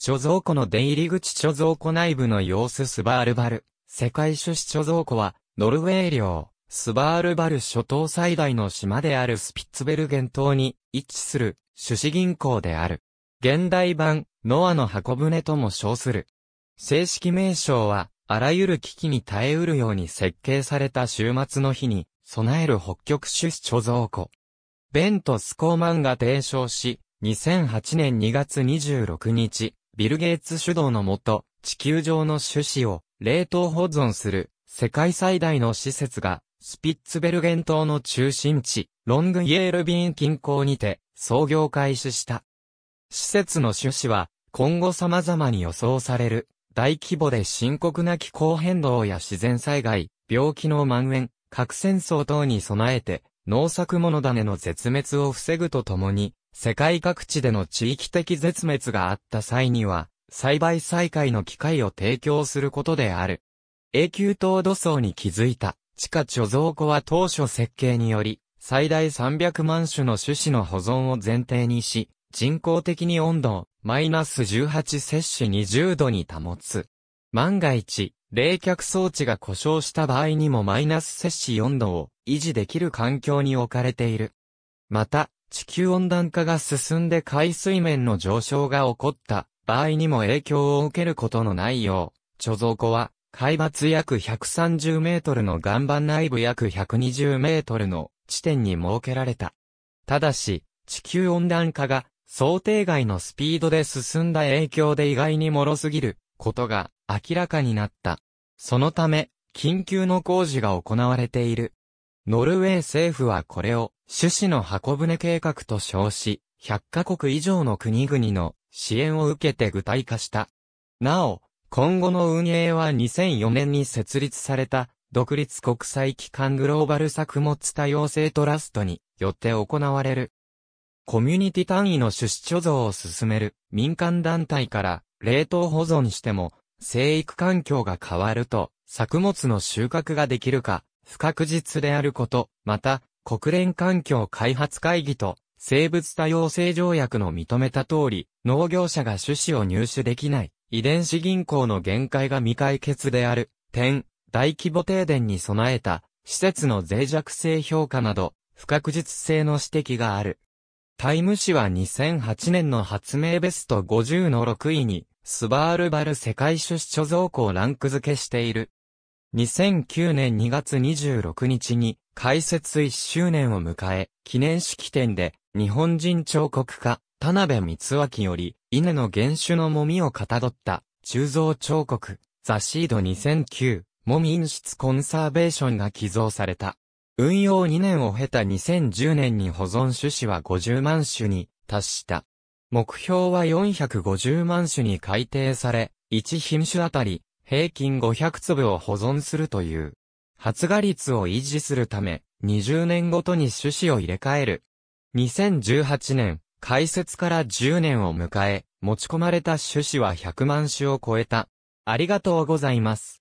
貯蔵庫の出入り口貯蔵庫内部の様子スバールバル。世界種子貯蔵庫は、ノルウェー領、スバールバル諸島最大の島であるスピッツベルゲン島に位置する種子銀行である。現代版、ノアの箱舟とも称する。正式名称は、あらゆる危機に耐えうるように設計された週末の日に備える北極種子貯蔵庫。ベント・スコーマンが提唱し、2008年2月26日、ビル・ゲイツ主導のもと、地球上の種子を冷凍保存する世界最大の施設が、スピッツベルゲン島の中心地、ロングイエールビーン近郊にて創業開始した。施設の種子は、今後様々に予想される、大規模で深刻な気候変動や自然災害、病気の蔓延、核戦争等に備えて、農作物種の絶滅を防ぐとともに、世界各地での地域的絶滅があった際には、栽培再開の機会を提供することである。永久凍土層に築いた地下貯蔵庫は当初設計により、最大300万種の種子の保存を前提にし、人工的に温度をマイナス18摂氏20度に保つ。万が一、冷却装置が故障した場合にもマイナス摂氏4度を維持できる環境に置かれている。また、地球温暖化が進んで海水面の上昇が起こった場合にも影響を受けることのないよう、貯蔵庫は海抜約130メートルの岩盤内部約120メートルの地点に設けられた。ただし、地球温暖化が想定外のスピードで進んだ影響で意外に脆すぎることが明らかになった。そのため、緊急の工事が行われている。ノルウェー政府はこれを、種子の箱舟計画と称し、100カ国以上の国々の支援を受けて具体化した。なお、今後の運営は2004年に設立された、独立国際機関グローバル作物多様性トラストによって行われる。コミュニティ単位の種子貯蔵を進める民間団体から冷凍保存しても生育環境が変わると作物の収穫ができるか不確実であること、また、国連環境開発会議と生物多様性条約の認めた通り、農業者が種子を入手できない、遺伝子銀行の限界が未解決である、点、大規模停電に備えた、施設の脆弱性評価など、不確実性の指摘がある。タイム誌は2008年の発明ベスト50の6位に、スバールバル世界種子貯蔵庫をランク付けしている。2009年2月26日に開設1周年を迎え、記念式典で日本人彫刻家、田辺光明より、稲の原種のもみをかたどった、鋳造彫刻、ザ・シード2009、もみ因出。コンサーベーションが寄贈された。運用2年を経た2010年に保存種子は50万種に達した。目標は450万種に改定され、1品種あたり平均500粒を保存するという。発芽率を維持するため、20年ごとに種子を入れ替える。2018年、開設から10年を迎え、持ち込まれた種子は100万種を超えた。ありがとうございます。